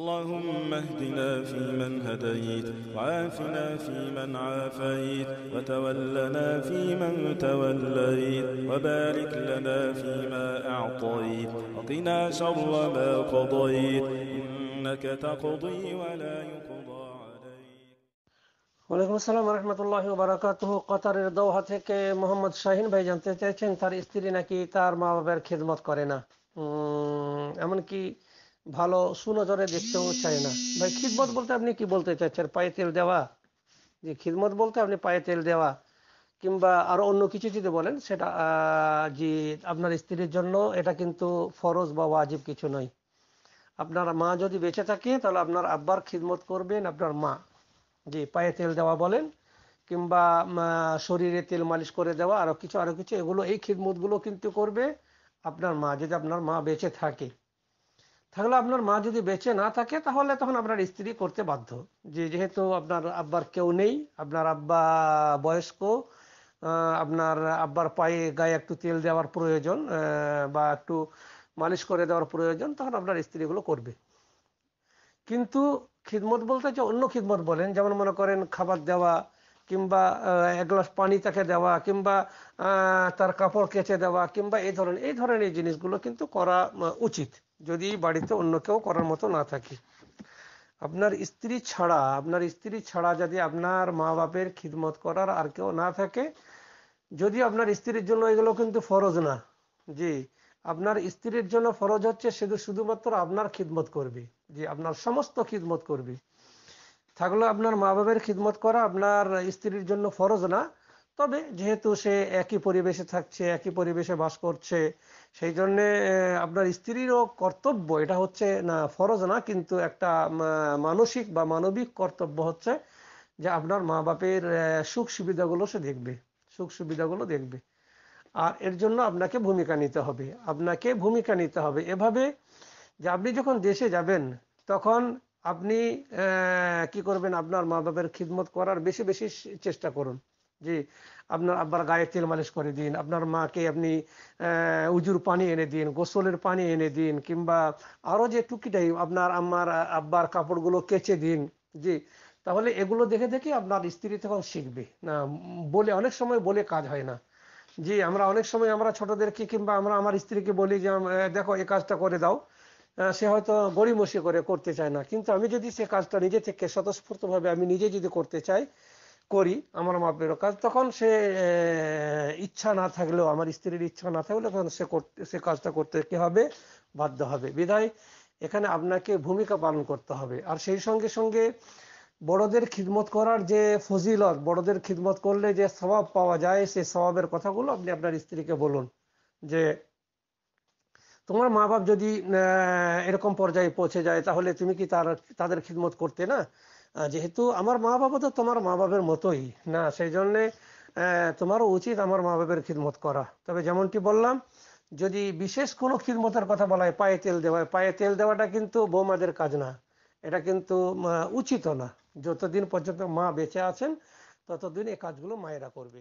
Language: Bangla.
اللهم اهدنا فيمن هديت وعافنا فيمن عافيت وتولنا فيمن توليت وبارك لنا فيما أعطيت وقنا شر ما قضيت إنك تقضي ولا يقضى ওয়ালাইকুম আসসালাম রহমতুল্লাহ বারাকাতুহ কাতারের দোহা থেকে মোহাম্মদ শাহিন ভাই জানতে চাইছেন তার স্ত্রী নাকি তার মা বাবার খেদমত করে না এমনকি ভালো সুনজরে দেখতেও চাই না ভাই খিদমত বলতে আপনি কি বলতে চাচ্ছেন পায়ে তেল দেওয়া যে খিদমত বলতে আপনি পায়ে তেল দেওয়া কিংবা আরো অন্য কিছু যদি বলেন সেটা যে আপনার স্ত্রীর জন্য এটা কিন্তু ফরজ বা ওয়াজিব কিছু নয় আপনার মা যদি বেঁচে থাকে তাহলে আপনার আব্বার খিদমত করবেন আপনার মা যে পায়ে তেল দেওয়া বলেন কিংবা শরীরে তেল মালিশ করে দেওয়া আরও কিছু আরও কিছু এগুলো এই খিদমতগুলো কিন্তু করবে আপনার মা যদি আপনার মা বেঁচে থাকে থাকলে আপনার মা যদি বেঁচে না থাকে তাহলে তখন আপনার স্ত্রী করতে বাধ্য যে যেহেতু আপনার আব্বার কেউ নেই আপনার আব্বা বয়স্ক আপনার আব্বার পায়ে গায়ে একটু তেল দেওয়ার প্রয়োজন বা একটু মালিশ করে দেওয়ার প্রয়োজন তখন আপনার স্ত্রীগুলো করবে কিন্তু খিদমত বলতে যে অন্য খিদমত বলেন যেমন মনে করেন খাবার দেওয়া কিংবা এক গ্লাস পানি তাকে দেওয়া কিংবা তার কাপড় কেচে দেওয়া কিংবা এই ধরনের এই ধরনের জিনিসগুলো কিন্তু করা উচিত যদি বাড়িতে অন্য কেউ করার মতো না থাকে আপনার স্ত্রী ছাড়া আপনার স্ত্রী ছাড়া যদি আপনার মা বাপের খিদমত করার আর কেউ না থাকে যদি আপনার স্ত্রীর জন্য এগুলো কিন্তু ফরজ না জি আপনার স্ত্রীর জন্য ফরজ হচ্ছে শুধু শুধুমাত্র আপনার খিদমত করবে যে আপনার সমস্ত খিদমত করবে থাকলো আপনার মা বাবার খিদমত করা আপনার স্ত্রীর জন্য ফরজ না তবে যেহেতু সে একই পরিবেশে থাকছে একই পরিবেশে বাস করছে সেই জন্যে আপনার স্ত্রীরও কর্তব্য এটা হচ্ছে না ফরজ না কিন্তু একটা মানসিক বা মানবিক কর্তব্য হচ্ছে যে আপনার মা বাপের সুখ সুবিধাগুলো সে দেখবে সুখ সুবিধাগুলো দেখবে আর এর জন্য আপনাকে ভূমিকা নিতে হবে আপনাকে ভূমিকা নিতে হবে এভাবে যে আপনি যখন দেশে যাবেন তখন আপনি কি করবেন আপনার মা বাবার খিদমত করার বেশি বেশি চেষ্টা করুন জি আপনার আব্বার গায়ে তেল মালিশ করে দিন আপনার মাকে আপনি উজুর পানি এনে দিন গোসলের পানি এনে দিন কিংবা আরো যে টুকিটাই আপনার আমার আব্বার কাপড়গুলো কেচে দিন জি তাহলে এগুলো দেখে দেখে আপনার স্ত্রী তখন শিখবে না বলে অনেক সময় বলে কাজ হয় না জি আমরা অনেক সময় আমরা ছোটদেরকে কিংবা আমরা আমার স্ত্রীকে বলি যে দেখো এই কাজটা করে দাও সে হয়তো গড়িমসি করে করতে চায় না কিন্তু আমি যদি সে কাজটা নিজে থেকে স্বতঃস্ফূর্তভাবে আমি নিজে যদি করতে চাই করি আমার মাপেরও কাজ তখন সে ইচ্ছা না থাকলেও আমার স্ত্রীর ইচ্ছা না থাকলেও তখন সে করতে সে কাজটা করতে কি হবে বাধ্য হবে বিধায় এখানে আপনাকে ভূমিকা পালন করতে হবে আর সেই সঙ্গে সঙ্গে বড়দের খিদমত করার যে ফজিলত বড়দের খিদমত করলে যে স্বভাব পাওয়া যায় সেই স্বভাবের কথাগুলো আপনি আপনার স্ত্রীকে বলুন যে তোমার মা বাপ যদি এরকম পর্যায়ে পৌঁছে যায় তাহলে তুমি কি তার তাদের খিদমত করতে না যেহেতু আমার মা বাবা তো তোমার মা বাবের মতোই না সেই জন্যে তোমারও উচিত আমার মা বাবের খিদমত করা তবে যেমনটি বললাম যদি বিশেষ কোনো খিদমতের কথা বলা হয় পায়ে তেল দেওয়া পায়ে তেল দেওয়াটা কিন্তু বৌমাদের কাজ না এটা কিন্তু উচিত না যতদিন পর্যন্ত মা বেঁচে আছেন ততদিন এই কাজগুলো মায়েরা করবে